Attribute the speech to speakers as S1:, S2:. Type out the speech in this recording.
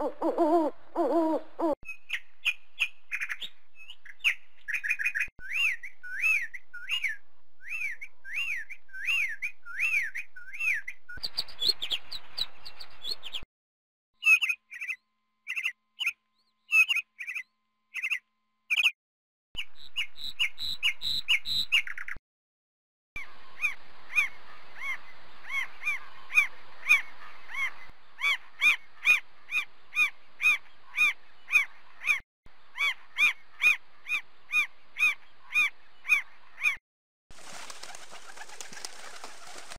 S1: Oh, oh, oh, oh, ooh. Oh.